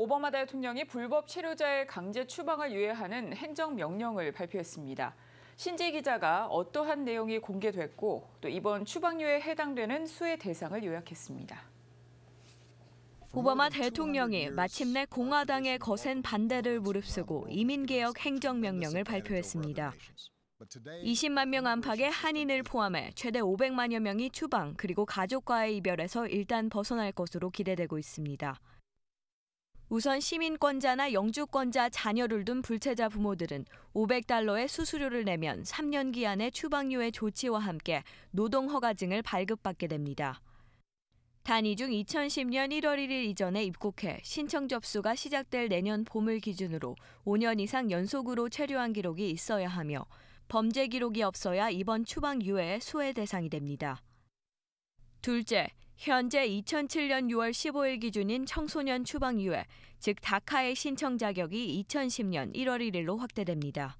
오바마 대통령이 불법 체류자의 강제 추방을 유예하는 행정명령을 발표했습니다. 신지 기자가 어떠한 내용이 공개됐고 또 이번 추방유에 해당되는 수의 대상을 요약했습니다. 오바마 대통령이 마침내 공화당의 거센 반대를 무릅쓰고 이민개혁 행정명령을 발표했습니다. 20만 명 안팎의 한인을 포함해 최대 500만여 명이 추방 그리고 가족과의 이별에서 일단 벗어날 것으로 기대되고 있습니다. 우선 시민권자나 영주권자 자녀를 둔 불체자 부모들은 500달러의 수수료를 내면 3년 기한의 추방유예 조치와 함께 노동허가증을 발급받게 됩니다. 단위 중 2010년 1월 1일 이전에 입국해 신청 접수가 시작될 내년 봄을 기준으로 5년 이상 연속으로 체류한 기록이 있어야 하며 범죄 기록이 없어야 이번 추방 유예의 수혜 대상이 됩니다. 둘째, 현재 2007년 6월 15일 기준인 청소년 추방유예, 즉 다카의 신청 자격이 2010년 1월 1일로 확대됩니다.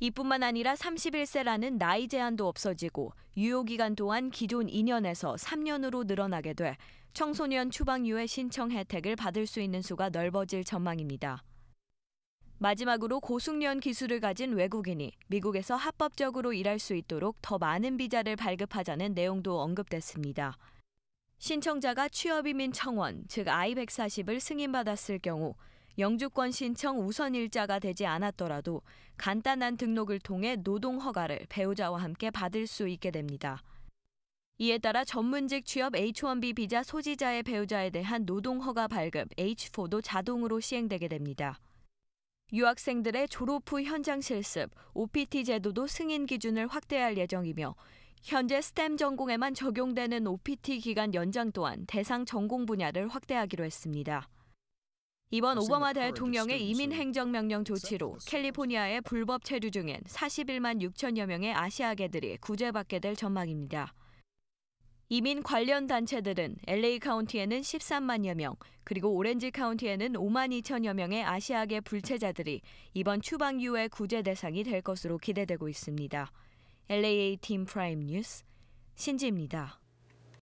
이뿐만 아니라 31세라는 나이 제한도 없어지고 유효 기간 또한 기존 2년에서 3년으로 늘어나게 돼 청소년 추방유예 신청 혜택을 받을 수 있는 수가 넓어질 전망입니다. 마지막으로 고숙련 기술을 가진 외국인이 미국에서 합법적으로 일할 수 있도록 더 많은 비자를 발급하자는 내용도 언급됐습니다. 신청자가 취업이민 청원, 즉 I-140을 승인받았을 경우 영주권 신청 우선 일자가 되지 않았더라도 간단한 등록을 통해 노동 허가를 배우자와 함께 받을 수 있게 됩니다. 이에 따라 전문직 취업 H1B 비자 소지자의 배우자에 대한 노동 허가 발급 H4도 자동으로 시행되게 됩니다. 유학생들의 졸업 후 현장 실습, OPT 제도도 승인 기준을 확대할 예정이며 현재 STEM 전공에만 적용되는 OPT 기간 연장 또한 대상 전공 분야를 확대하기로 했습니다. 이번 오바마 대통령의 이민 행정명령 조치로 캘리포니아의 불법 체류 중인 41만 6천여 명의 아시아계들이 구제받게 될 전망입니다. 이민 관련 단체들은 LA 카운티에는 13만여 명, 그리고 오렌지 카운티에는 5만 2천여 명의 아시아계 불체자들이 이번 추방이후예 구제 대상이 될 것으로 기대되고 있습니다. LAA 팀 프라임 뉴스 신지입니다.